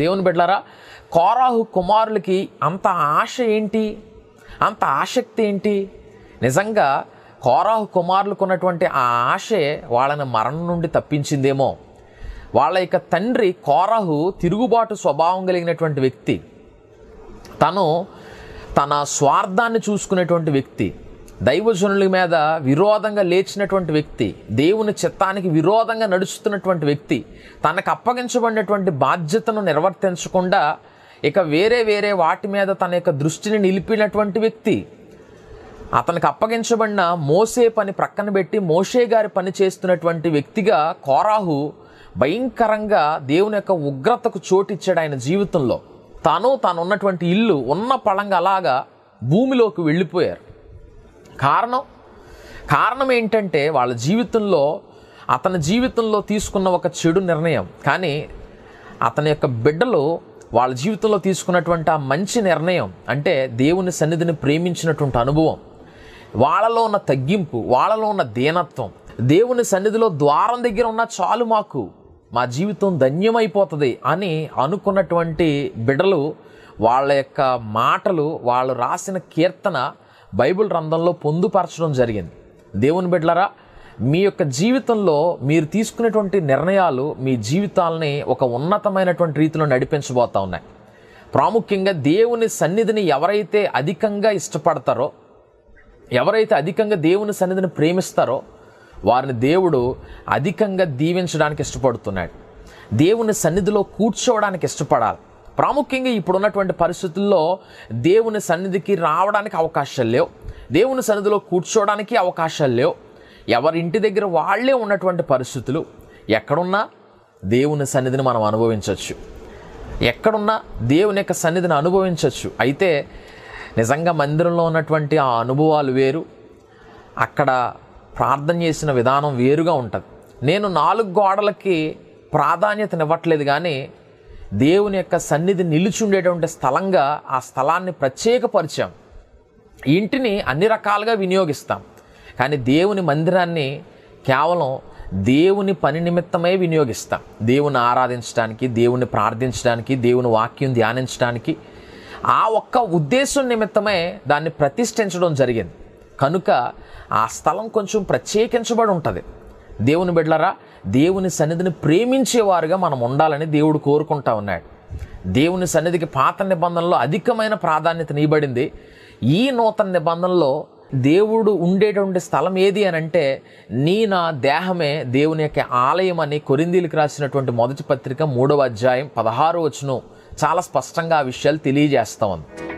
దేవుని బిడ్డారా కోరాహు కుమారులకి అంత ఆశ ఏంటి అంత ఆసక్తి ఏంటి నిజంగా కోరాహు కుమారులకు ఉన్నటువంటి ఆ ఆశే వాళ్ళని మరణం నుండి తప్పించిందేమో వాళ్ళ యొక్క తండ్రి కోరాహు తిరుగుబాటు స్వభావం కలిగినటువంటి వ్యక్తి తను తన స్వార్థాన్ని చూసుకునేటువంటి వ్యక్తి దైవజనుల మీద విరోధంగా లేచినటువంటి వ్యక్తి దేవుని చిత్తానికి విరోధంగా నడుస్తున్నటువంటి వ్యక్తి తనకు అప్పగించబడినటువంటి బాధ్యతను నిర్వర్తించకుండా ఇక వేరే వేరే వాటి మీద తన యొక్క దృష్టిని నిలిపినటువంటి వ్యక్తి అతనికి అప్పగించబడిన మోసే పని ప్రక్కన పెట్టి మోసే గారి పని చేస్తున్నటువంటి వ్యక్తిగా కోరాహు భయంకరంగా దేవుని యొక్క ఉగ్రతకు చోటిచ్చాడు ఆయన జీవితంలో తను తాను ఉన్నటువంటి ఇల్లు ఉన్న పళంగా అలాగా భూమిలోకి వెళ్ళిపోయారు కారణం కారణం ఏంటంటే వాళ్ళ జీవితంలో అతని జీవితంలో తీసుకున్న ఒక చెడు నిర్ణయం కానీ అతని యొక్క బిడ్డలు వాళ్ళ జీవితంలో తీసుకున్నటువంటి ఆ మంచి నిర్ణయం అంటే దేవుని సన్నిధిని ప్రేమించినటువంటి అనుభవం వాళ్ళలో ఉన్న తగ్గింపు వాళ్ళలో ఉన్న దీనత్వం దేవుని సన్నిధిలో ద్వారం దగ్గర ఉన్న చాలు మాకు మా జీవితం ధన్యమైపోతుంది అని అనుకున్నటువంటి బిడ్డలు వాళ్ళ యొక్క మాటలు వాళ్ళు రాసిన కీర్తన బైబిల్ రంధంలో పొందుపరచడం జరిగింది దేవుని బిడ్డలరా మీ యొక్క జీవితంలో మీరు తీసుకునేటువంటి నిర్ణయాలు మీ జీవితాలని ఒక ఉన్నతమైనటువంటి రీతిలో నడిపించబోతా ఉన్నాయి ప్రాముఖ్యంగా దేవుని సన్నిధిని ఎవరైతే అధికంగా ఇష్టపడతారో ఎవరైతే అధికంగా దేవుని సన్నిధిని ప్రేమిస్తారో వారిని దేవుడు అధికంగా దీవించడానికి ఇష్టపడుతున్నాడు దేవుని సన్నిధిలో కూర్చోవడానికి ఇష్టపడాలి ప్రాముఖ్యంగా ఇప్పుడున్నటువంటి పరిస్థితుల్లో దేవుని సన్నిధికి రావడానికి అవకాశాలు లేవు దేవుని సన్నిధిలో కూర్చోవడానికి అవకాశాలు లేవు ఎవరింటి దగ్గర వాళ్లే ఉన్నటువంటి పరిస్థితులు ఎక్కడున్నా దేవుని సన్నిధిని మనం అనుభవించవచ్చు ఎక్కడున్నా దేవుని యొక్క సన్నిధిని అనుభవించవచ్చు అయితే నిజంగా మందిరంలో ఉన్నటువంటి ఆ అనుభవాలు వేరు అక్కడ ప్రార్థన చేసిన విధానం వేరుగా ఉంటుంది నేను నాలుగు గోడలకి ప్రాధాన్యతనివ్వట్లేదు కానీ దేవుని యొక్క సన్నిధి నిలిచి ఉండేటువంటి స్థలంగా ఆ స్థలాన్ని ప్రత్యేకపరిచాం ఇంటిని అన్ని రకాలుగా వినియోగిస్తాం కానీ దేవుని మందిరాన్ని కేవలం దేవుని పని నిమిత్తమే వినియోగిస్తాం దేవుని ఆరాధించడానికి దేవుని ప్రార్థించడానికి దేవుని వాక్యం ధ్యానించడానికి ఆ ఒక్క ఉద్దేశం నిమిత్తమే దాన్ని ప్రతిష్ఠించడం జరిగింది కనుక ఆ స్థలం కొంచెం ప్రత్యేకించబడి ఉంటుంది దేవుని బిడ్డలరా దేవుని సన్నిధిని ప్రేమించేవారుగా మనం ఉండాలని దేవుడు కోరుకుంటా ఉన్నాడు దేవుని సన్నిధికి పాత నిబంధనలో అధికమైన ప్రాధాన్యత నీబడింది ఈ నూతన నిబంధనలో దేవుడు ఉండేటువంటి స్థలం ఏది అని అంటే నీ నా దేహమే దేవుని యొక్క ఆలయం అని కొరిందీలకు రాసినటువంటి మొదటి పత్రిక మూడవ అధ్యాయం పదహారు వచ్చును చాలా స్పష్టంగా ఆ విషయాలు తెలియజేస్తా ఉంది